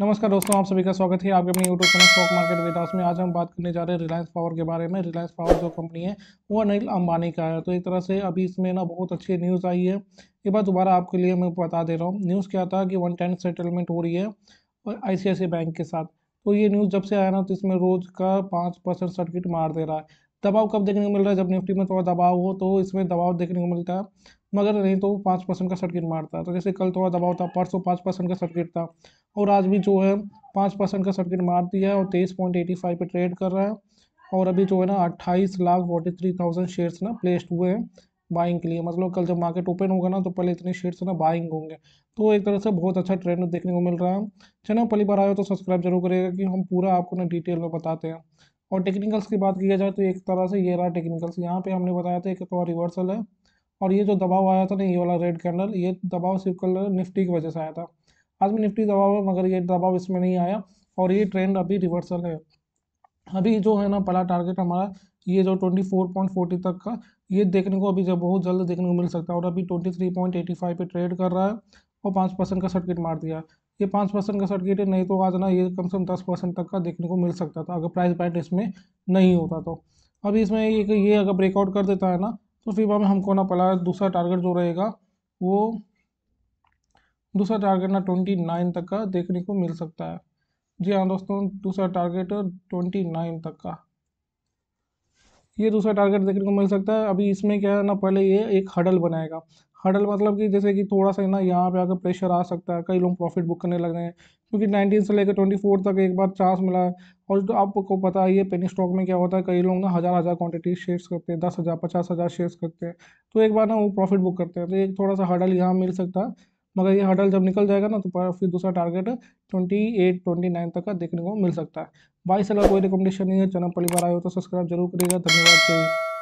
नमस्कार दोस्तों आप सभी का स्वागत है आपके अपने YouTube channel stock market Vedas में आज हम बात करने जा रहे हैं रिलायंस पावर के बारे में रिलायंस पावर जो कंपनी है वो अनिल अंबानी का है तो एक तरह से अभी इसमें ना बहुत अच्छी न्यूज़ आई है ये बात दोबारा आपके लिए मैं बता दे रहा हूँ न्यूज़ क्या था कि वन टाइम सेटलमेंट हो रही है आई बैंक के साथ तो ये न्यूज़ जब से आया ना तो इसमें रोज़ का पाँच परसेंट सर्किट मार दे रहा है दबाव कब देखने को मिल रहा है जब निफ्टी में थोड़ा दबाव हो तो इसमें दबाव देखने को मिलता है मगर नहीं तो पाँच परसेंट का सर्किट मारता तो जैसे कल थोड़ा दबाव था परसों पाँच परसेंट का सर्किट था और आज भी जो है पाँच परसेंट का सर्किट मार दिया है और तेईस पॉइंट एटी फाइव पर ट्रेड कर रहा है और अभी जो है ना अट्ठाईस lakh forty three thousand shares ना प्लेस्ड हुए हैं बाइंग के लिए मतलब कल जब मार्केट ओपन होगा ना तो पहले इतने शेयर्स ना बाइंग होंगे तो एक तरह से बहुत अच्छा ट्रेंड देखने को मिल रहा है चलो पहली बार आए तो सब्सक्राइब जरूर करेगा कि हम पूरा आपको ना डिटेल में बताते हैं और टेक्निकल्स की बात किया जाए तो एक तरह से ये रहा टेक्निकल्स यहाँ पे हमने बताया था एक तो रिवर्सल है और ये जो दबाव आया था ना ये वाला रेड कैंडल ये दबाव सिर्फ कलर निफ्टी की वजह से आया था आज भी निफ्टी दबाव है मगर ये दबाव इसमें नहीं आया और ये ट्रेंड अभी रिवर्सल है अभी जो है ना पहला टारगेट हमारा ये जो 24.40 तक का ये देखने को अभी जब बहुत जल्द देखने को मिल सकता है और अभी 23.85 पे ट्रेड कर रहा है और पाँच परसेंट का सर्किट मार दिया ये पाँच परसेंट का सर्किट है नहीं तो आज ना ये कम से कम दस परसेंट तक का देखने को मिल सकता था अगर प्राइस पैट इसमें नहीं होता तो अभी इसमें एक ये अगर ब्रेकआउट कर देता है ना तो फीफा में हमको ना पड़ा दूसरा टारगेट जो रहेगा वो दूसरा टारगेट ना ट्वेंटी नाइन तक का देखने को मिल सकता है जी हाँ दोस्तों दूसरा टारगेट ट्वेंटी नाइन तक का ये दूसरा टारगेट देखने को मिल सकता है अभी इसमें क्या है ना पहले ये एक हडल बनाएगा हडल मतलब कि जैसे कि थोड़ा सा ना यहाँ पे आकर प्रेशर आ सकता है कई लोग प्रॉफिट बुक करने लग रहे हैं क्योंकि नाइनटीन से लेकर ट्वेंटी फोर तक एक बार चांस मिला है और तो आपको पता ही है पेनी स्टॉक में क्या होता है कई लोग ना हज़ार हज़ार क्वांटिटी शेयर्स करते हैं दस हज़ार पचास हज़ार शेयर्स करते हैं तो एक बार ना वो प्रॉफिट बुक करते हैं तो एक थोड़ा सा हडल यहाँ मिल सकता है मगर ये हडल जब निकल जाएगा ना तो फिर दूसरा target twenty eight twenty nine तक का देखने को मिल सकता है बाईस अगर कोई रिकमेंडेशन नहीं है चैनल परिवार आए हो तो सब्सक्राइब जरूर करिएगा धन्यवाद